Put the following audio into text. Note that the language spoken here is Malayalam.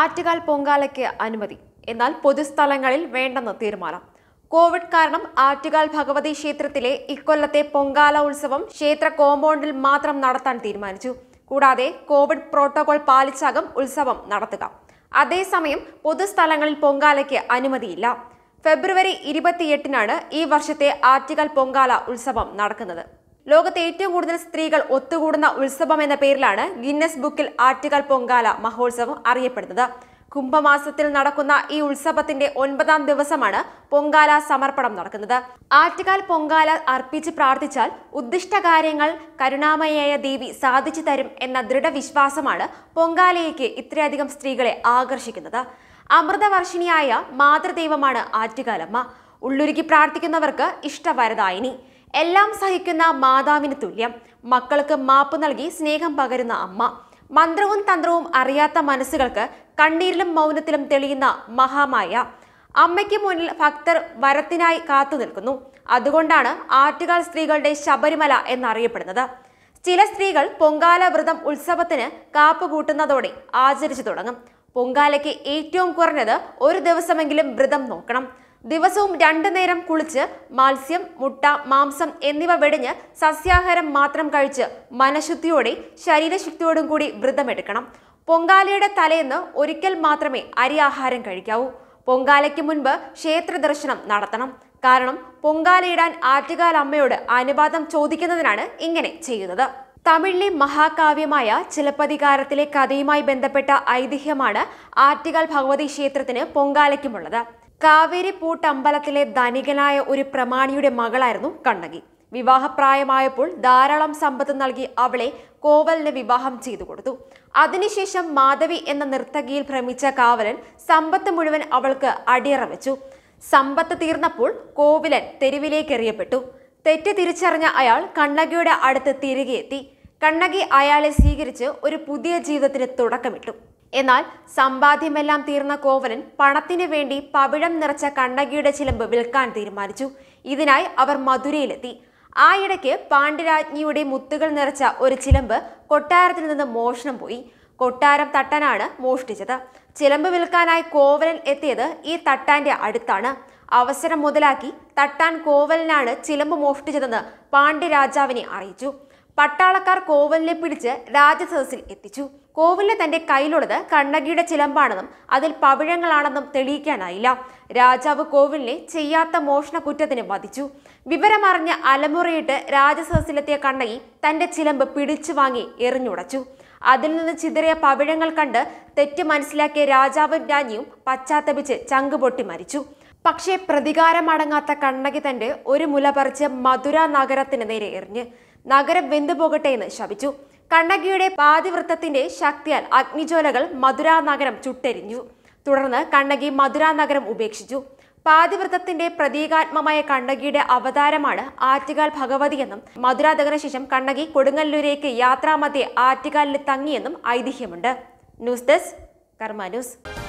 ആറ്റുകാൽ പൊങ്കാലയ്ക്ക് അനുമതി എന്നാൽ പൊതുസ്ഥലങ്ങളിൽ വേണ്ടെന്ന് തീരുമാനം കോവിഡ് കാരണം ആറ്റുകാൽ ഭഗവതി ക്ഷേത്രത്തിലെ ഇക്കൊല്ലത്തെ പൊങ്കാല ഉത്സവം ക്ഷേത്ര കോമ്പൗണ്ടിൽ മാത്രം നടത്താൻ തീരുമാനിച്ചു കൂടാതെ കോവിഡ് പ്രോട്ടോകോൾ പാലിച്ചാകും ഉത്സവം നടത്തുക അതേസമയം പൊതുസ്ഥലങ്ങളിൽ പൊങ്കാലയ്ക്ക് അനുമതിയില്ല ഫെബ്രുവരി ഇരുപത്തിയെട്ടിനാണ് ഈ വർഷത്തെ ആറ്റുകാൽ പൊങ്കാല ഉത്സവം നടക്കുന്നത് ലോകത്തെ ഏറ്റവും കൂടുതൽ സ്ത്രീകൾ ഒത്തുകൂടുന്ന ഉത്സവം എന്ന പേരിലാണ് ഗിന്നസ് ബുക്കിൽ ആറ്റുകൽ പൊങ്കാല മഹോത്സവം അറിയപ്പെടുന്നത് കുംഭമാസത്തിൽ നടക്കുന്ന ഈ ഉത്സവത്തിന്റെ ഒൻപതാം ദിവസമാണ് പൊങ്കാല സമർപ്പണം നടക്കുന്നത് ആറ്റുകാൽ പൊങ്കാല അർപ്പിച്ച് പ്രാർത്ഥിച്ചാൽ ഉദ്ദിഷ്ട കാര്യങ്ങൾ കരുണാമയായ ദേവി സാധിച്ചു തരും എന്ന ദൃഢവിശ്വാസമാണ് പൊങ്കാലയ്ക്ക് ഇത്രയധികം സ്ത്രീകളെ ആകർഷിക്കുന്നത് അമൃതവർഷിണിയായ മാതൃദൈവമാണ് ആറ്റുകാലമ്മ ഉള്ളുരുക്കി പ്രാർത്ഥിക്കുന്നവർക്ക് ഇഷ്ടവരദായിനി എല്ലാം സഹിക്കുന്ന മാതാവിന് തുല്യം മക്കൾക്ക് മാപ്പ് നൽകി സ്നേഹം പകരുന്ന അമ്മ മന്ത്രവും തന്ത്രവും അറിയാത്ത മനസ്സുകൾക്ക് കണ്ണീരിലും മൗനത്തിലും തെളിയുന്ന മഹാമായ അമ്മയ്ക്ക് മുന്നിൽ ഭക്തർ വരത്തിനായി കാത്തു നിൽക്കുന്നു അതുകൊണ്ടാണ് ആറ്റുകാൽ സ്ത്രീകളുടെ ശബരിമല എന്നറിയപ്പെടുന്നത് ചില സ്ത്രീകൾ പൊങ്കാല വ്രതം ഉത്സവത്തിന് കാപ്പ് കൂട്ടുന്നതോടെ ആചരിച്ചു തുടങ്ങും പൊങ്കാലയ്ക്ക് ഏറ്റവും കുറഞ്ഞത് ഒരു ദിവസമെങ്കിലും വ്രതം നോക്കണം ദിവസവും രണ്ടു നേരം കുളിച്ച് മത്സ്യം മുട്ട മാംസം എന്നിവ വെടിഞ്ഞ് സസ്യാഹാരം മാത്രം കഴിച്ച് മനഃശുദ്ധിയോടെ ശരീരശുദ്ധിയോടും കൂടി വ്രതമെടുക്കണം പൊങ്കാലയുടെ തലേന്ന് ഒരിക്കൽ മാത്രമേ അരി ആഹാരം കഴിക്കാവൂ പൊങ്കാലയ്ക്ക് മുൻപ് ക്ഷേത്ര ദർശനം നടത്തണം കാരണം പൊങ്കാലയിടാൻ ആറ്റുകാൽ അമ്മയോട് അനുവാദം ചോദിക്കുന്നതിനാണ് ഇങ്ങനെ ചെയ്യുന്നത് തമിഴിലെ മഹാകാവ്യമായ ചിലപ്പതികാരത്തിലെ കഥയുമായി ബന്ധപ്പെട്ട ഐതിഹ്യമാണ് ആറ്റുകാൽ ഭഗവതി ക്ഷേത്രത്തിന് പൊങ്കാലയ്ക്കുമുള്ളത് കാവേരി പൂട്ടമ്പലത്തിലെ ധനികനായ ഒരു പ്രമാണിയുടെ മകളായിരുന്നു കണ്ണകി വിവാഹപ്രായമായപ്പോൾ ധാരാളം സമ്പത്ത് നൽകി അവളെ കോവലിന് വിവാഹം ചെയ്തു കൊടുത്തു അതിനുശേഷം മാധവി എന്ന നിർത്തകിയിൽ ഭ്രമിച്ച കാവലൻ സമ്പത്ത് മുഴുവൻ അവൾക്ക് അടിയറ വെച്ചു സമ്പത്ത് തീർന്നപ്പോൾ കോവിലൻ തെരുവിലേക്ക് എറിയപ്പെട്ടു തെറ്റ് തിരിച്ചറിഞ്ഞ അയാൾ കണ്ണകിയുടെ അടുത്ത് തിരികെ എത്തി കണ്ണകി അയാളെ സ്വീകരിച്ച് ഒരു പുതിയ ജീവിതത്തിന് തുടക്കമിട്ടു എന്നാൽ സമ്പാദ്യമെല്ലാം തീർന്ന കോവലൻ പണത്തിനു വേണ്ടി പവിഴം നിറച്ച കണ്ണകിയുടെ ചിലമ്പ് വിൽക്കാൻ തീരുമാനിച്ചു ഇതിനായി അവർ മധുരയിലെത്തി ആ ഇടയ്ക്ക് പാണ്ഡ്യരാജ്ഞിയുടെ മുത്തുകൾ നിറച്ച ഒരു ചിലമ്പ് കൊട്ടാരത്തിൽ നിന്ന് മോഷണം പോയി കൊട്ടാരം തട്ടനാണ് മോഷ്ടിച്ചത് ചിലമ്പ് വിൽക്കാനായി കോവലൻ എത്തിയത് ഈ തട്ടാന്റെ അടുത്താണ് അവസരം മുതലാക്കി തട്ടാൻ കോവലനാണ് ചിലമ്പ് മോഷ്ടിച്ചതെന്ന് പാണ്ഡ്യരാജാവിനെ അറിയിച്ചു പട്ടാളക്കാർ കോവലിനെ പിടിച്ച് രാജസദസ്സിൽ എത്തിച്ചു കോവലിന് തന്റെ കയ്യിലുള്ളത് കണ്ണകിയുടെ ചിലമ്പാണെന്നും അതിൽ പവിഴങ്ങളാണെന്നും തെളിയിക്കാനായില്ല രാജാവ് കോവിലിനെ ചെയ്യാത്ത മോഷണ കുറ്റത്തിന് വധിച്ചു വിവരമറിഞ്ഞ് അലമുറയിട്ട് രാജസദസ്സിലെത്തിയ കണ്ണകി തന്റെ ചിലമ്പ് പിടിച്ചു വാങ്ങി എറിഞ്ഞുടച്ചു അതിൽ നിന്ന് ചിതറിയ പവിഴങ്ങൾ കണ്ട് തെറ്റ് മനസ്സിലാക്കിയ രാജാവും രാജ്ഞിയും പശ്ചാത്തപിച്ച് ചങ്കുപൊട്ടി മരിച്ചു പക്ഷേ പ്രതികാരമടങ്ങാത്ത കണ്ണകി തന്റെ ഒരു മുല പറിച്ച് മധുര നഗരത്തിന് നേരെ എറിഞ്ഞ് നഗരം വെന്തു പോകട്ടെ എന്ന് ശപിച്ചു കണ്ണകിയുടെ പാതിവൃത്തത്തിന്റെ ശക്തിയാൽ അഗ്നിജ്വലകൾ മധുര നഗരം ചുട്ടെരിഞ്ഞു തുടർന്ന് കണ്ണകി മധുര നഗരം ഉപേക്ഷിച്ചു പാതിവൃത്തത്തിന്റെ പ്രതീകാത്മമായ കണ്ണകിയുടെ അവതാരമാണ് ആറ്റുകാൽ ഭഗവതി എന്നും മധുരാതകന ശേഷം കണ്ണകി കൊടുങ്ങല്ലൂരേക്ക് യാത്രാമധ്യേ ആറ്റുകാലിൽ തങ്ങിയെന്നും ഐതിഹ്യമുണ്ട് ന്യൂസ് ഡെസ്ക് കർമ്മ ന്യൂസ്